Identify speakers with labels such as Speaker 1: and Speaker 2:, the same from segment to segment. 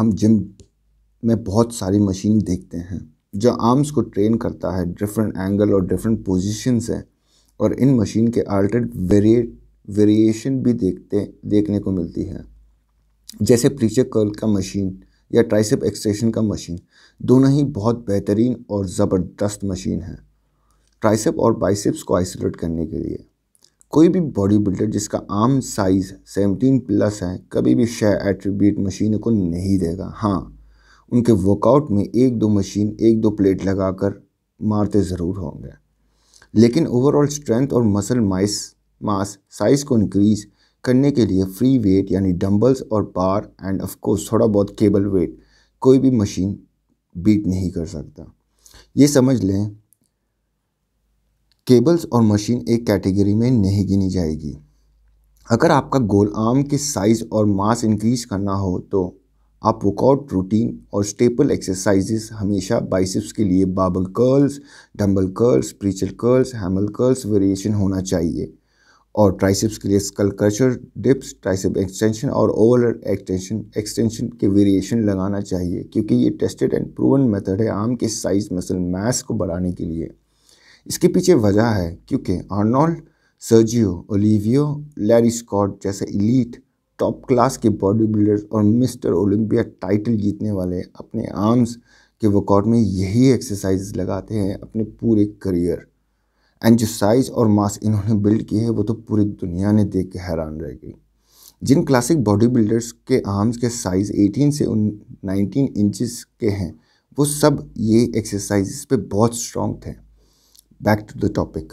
Speaker 1: हम जिम में बहुत सारी मशीन देखते हैं जो आर्म्स को ट्रेन करता है डिफरेंट एंगल और डिफरेंट पोजिशन से और इन मशीन के आल्टर वेरिएट वेरिएशन भी देखते देखने को मिलती है जैसे प्रीचर कर्ल का मशीन या ट्राइसेप एक्सटेंशन का मशीन दोनों ही बहुत बेहतरीन और ज़बरदस्त मशीन है ट्राइसेप और बाइसेप्स को आइसोलेट करने के लिए कोई भी बॉडी बिल्डर जिसका आर्म साइज़ 17 प्लस है कभी भी शेयर एट्रीब्यूट मशीन को नहीं देगा हाँ उनके वर्कआउट में एक दो मशीन एक दो प्लेट लगाकर मारते ज़रूर होंगे लेकिन ओवरऑल स्ट्रेंथ और मसल माइस मास साइज़ को इंक्रीज करने के लिए फ्री वेट यानी डंबल्स और बार एंड ऑफ कोर्स थोड़ा बहुत केबल वेट कोई भी मशीन बीट नहीं कर सकता ये समझ लें केबल्स और मशीन एक कैटेगरी में नहीं गिनी जाएगी अगर आपका गोल आर्म के साइज़ और मास इंक्रीज करना हो तो आप वर्कआउट रूटीन और स्टेपल एक्सरसाइजेस हमेशा बाइसेप्स के लिए barbell curls dumbbell curls preacher curls hammer curls variation होना चाहिए और ट्राइसेप्स के लिए skull crusher dips tricep extension और ओवरऑल एक्सटेंशन एक्सटेंशन के वेरिएशन लगाना चाहिए क्योंकि ये टेस्टेड एंड प्रूवन मेथड है आर्म के साइज मसल मास को बढ़ाने के लिए इसके पीछे वजह है क्योंकि Arnold Sergio Oliva Larry Scott जैसे इलीट टॉप क्लास के बॉडी बिल्डर्स और मिस्टर ओलंपिया टाइटल जीतने वाले अपने आर्म्स के वर्कआउट में यही एक्सरसाइज लगाते हैं अपने पूरे करियर एंड जो साइज और मास इन्होंने बिल्ड किए हैं वो तो पूरी दुनिया ने देख के हैरान रह गई जिन क्लासिक बॉडी बिल्डर्स के आर्म्स के साइज़ 18 से 19 इंचज़ के हैं वो सब ये एक्सरसाइज पे बहुत स्ट्रॉन्ग थे बैक टू द टॉपिक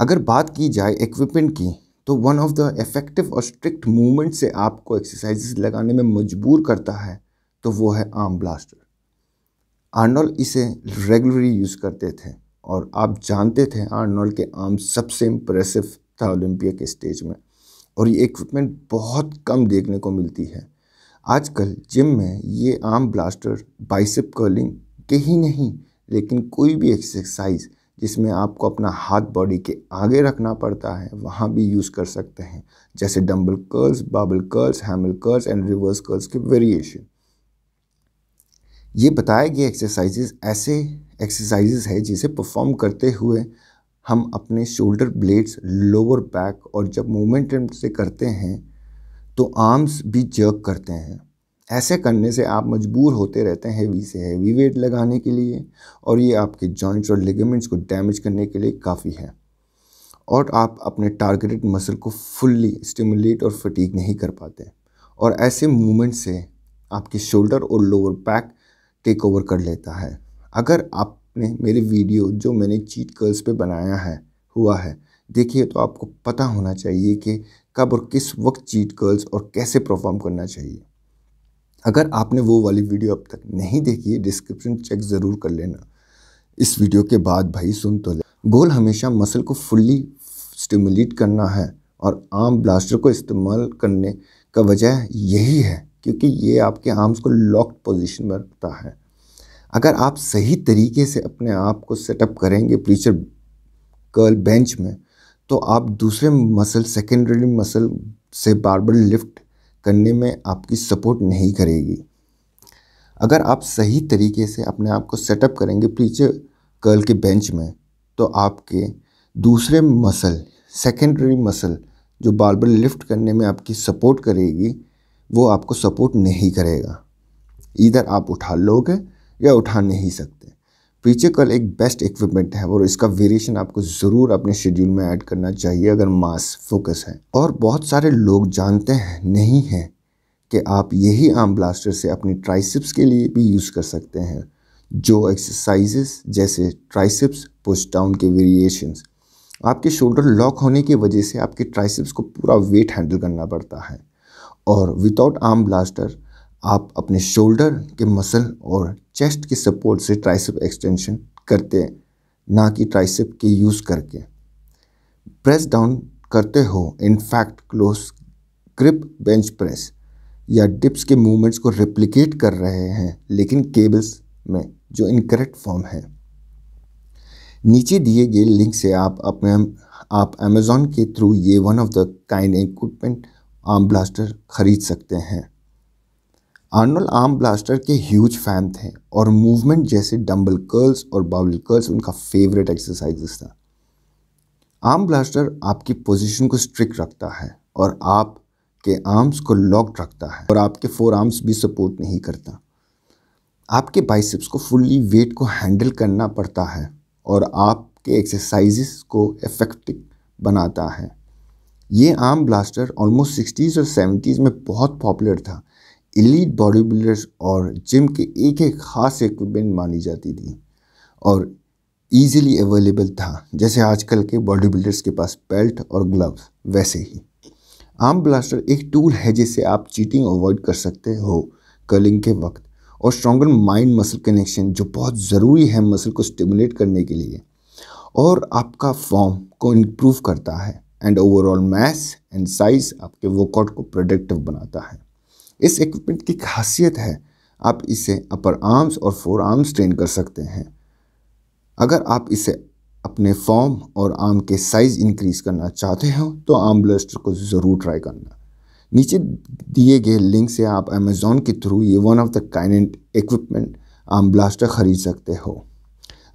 Speaker 1: अगर बात की जाए इक्विपमेंट की तो वन ऑफ द इफ़ेक्टिव और स्ट्रिक्ट मूवमेंट से आपको एक्सरसाइजेस लगाने में मजबूर करता है तो वो है आर्म ब्लास्टर आर्नोल इसे रेगुलरली यूज़ करते थे और आप जानते थे आर्नोल के आर्म सबसे इम्प्रेसिव था ओलंपिया के स्टेज में और ये इक्विपमेंट बहुत कम देखने को मिलती है आजकल जिम में ये आर्म ब्लास्टर बाइसेप कर्लिंग के ही नहीं लेकिन कोई भी एक्सरसाइज जिसमें आपको अपना हाथ बॉडी के आगे रखना पड़ता है वहाँ भी यूज़ कर सकते हैं जैसे dumbbell curls barbell curls hammer curls and reverse curls के वेरिएशन ये बताए गए एक्सरसाइजेज ऐसे एक्सरसाइजेज है जिसे परफॉर्म करते हुए हम अपने शोल्डर ब्लेड्स लोअर बैक और जब मूवमेंट से करते हैं तो आर्म्स भी जर्क करते हैं ऐसे करने से आप मजबूर होते रहते हैं हैवी से हैवी वेट लगाने के लिए और ये आपके जॉइंट्स और लिगामेंट्स को डैमेज करने के लिए काफ़ी है और आप अपने टारगेटेड मसल को फुल्ली स्टिमुलेट और फटीक नहीं कर पाते और ऐसे मूवमेंट से आपके शोल्डर और लोअर बैक टेक ओवर कर लेता है अगर आपने मेरे वीडियो जो मैंने चीट कर्ल्स पे बनाया है हुआ है देखिए तो आपको पता होना चाहिए कि कब और किस वक्त चीट कर्ल्स और कैसे परफॉर्म करना चाहिए अगर आपने वो वाली वीडियो अब तक नहीं देखी है डिस्क्रिप्शन चेक ज़रूर कर लेना इस वीडियो के बाद भाई सुन तो ले गोल हमेशा मसल को फुल्ली स्टिमुलेट करना है और आम ब्लास्टर को इस्तेमाल करने का वजह यही है क्योंकि ये आपके आर्म्स को लॉक्ड पोजीशन में रखता है अगर आप सही तरीके से अपने आप को सेटअप करेंगे प्रीचर कर्ल बेंच में तो आप दूसरे मसल सेकेंडरी मसल से बार बार लिफ्ट करने में आपकी सपोर्ट नहीं करेगी अगर आप सही तरीके से अपने आप को सेटअप करेंगे पीछे कर्ल के बेंच में तो आपके दूसरे मसल सेकेंडरी मसल जो बार बार लिफ्ट करने में आपकी सपोर्ट करेगी वो आपको सपोर्ट नहीं करेगा इधर आप उठा लोगे या उठा नहीं सकते पीछे कल एक बेस्ट इक्विपमेंट है और इसका वेरिएशन आपको ज़रूर अपने शेड्यूल में ऐड करना चाहिए अगर मास फोकस है और बहुत सारे लोग जानते हैं नहीं हैं कि आप यही आर्म ब्लास्टर से अपनी ट्राइसिप्स के लिए भी यूज़ कर सकते हैं जो एक्सरसाइजेस जैसे ट्राइसिप्स पुश डाउन के वेरिएशंस आपके शोल्डर लॉक होने की वजह से आपके ट्राइसिप्स को पूरा वेट हैंडल करना पड़ता है और विदाउट आर्म ब्लास्टर आप अपने शोल्डर के मसल और चेस्ट के सपोर्ट से ट्राइसेप एक्सटेंशन करते हैं ना कि ट्राइसेप के यूज़ करके प्रेस डाउन करते हो in fact close grip bench press या डिप्स के मूवमेंट्स को रिप्लिकेट कर रहे हैं लेकिन केबल्स में जो इनकरेक्ट फॉर्म है नीचे दिए गए लिंक से आप अपने आप अमेज़ोन के थ्रू ये one of the kind equipment arm blaster खरीद सकते हैं आर्नोल आर्म ब्लास्टर के ह्यूज फैन थे और मूवमेंट जैसे डम्बल कर्ल्स और बाउल कर्ल्स उनका फेवरेट एक्सरसाइजेस था आर्म ब्लास्टर आपकी पोजीशन को स्ट्रिक रखता है और आप के आर्म्स को लॉक्ड रखता है और आपके फोर आर्म्स भी सपोर्ट नहीं करता आपके बाइसेप्स को फुल्ली वेट को हैंडल करना पड़ता है और आपके एक्सरसाइजेस को इफेक्टिव बनाता है ये आर्म ब्लास्टर ऑलमोस्ट सिक्सटीज़ और सेवेंटीज़ में बहुत पॉपुलर था इलीट बॉडी बिल्डर्स और जिम के एक एक खास इक्विपमेंट मानी जाती थी और ईजिली अवेलेबल था जैसे आजकल के बॉडी बिल्डर्स के पास बेल्ट और ग्लव वैसे ही आर्म ब्लास्टर एक टूल है जिससे आप चीटिंग अवॉइड कर सकते हो कर्लिंग के वक्त और स्ट्रॉगर माइंड मसल कनेक्शन जो बहुत ज़रूरी है मसल को स्टिमुलेट करने के लिए और आपका फॉर्म को इम्प्रूव करता है and overall mass and size आपके वर्कआउट को प्रोडक्टिव बनाता है इस इक्विपमेंट की खासियत है आप इसे अपर आर्म्स और फोर आर्म्स ट्रेन कर सकते हैं अगर आप इसे अपने फॉर्म और आर्म के साइज इंक्रीज करना चाहते हो तो आर्म ब्लस्टर को ज़रूर ट्राई करना नीचे दिए गए लिंक से आप अमेज़ोन के थ्रू ये वन ऑफ द काइनेंट इक्विपमेंट आर्म ब्लास्टर ख़रीद सकते हो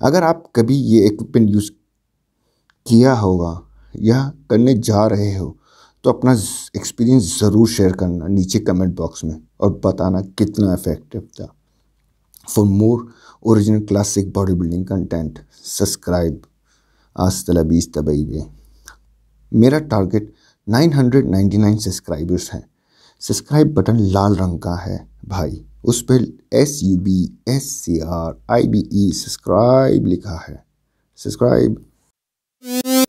Speaker 1: अगर आप कभी ये इक्विपमेंट यूज़ किया होगा या करने जा रहे हो तो अपना एक्सपीरियंस ज़रूर शेयर करना नीचे कमेंट बॉक्स में और बताना कितना इफेक्टिव था for more original classic body building content subscribe आज तलबीज तबई मेरा टारगेट 999 सब्सक्राइबर्स हैं सब्सक्राइब बटन लाल रंग का है भाई उस पर S U B S C R I B E subscribe लिखा है सब्सक्राइब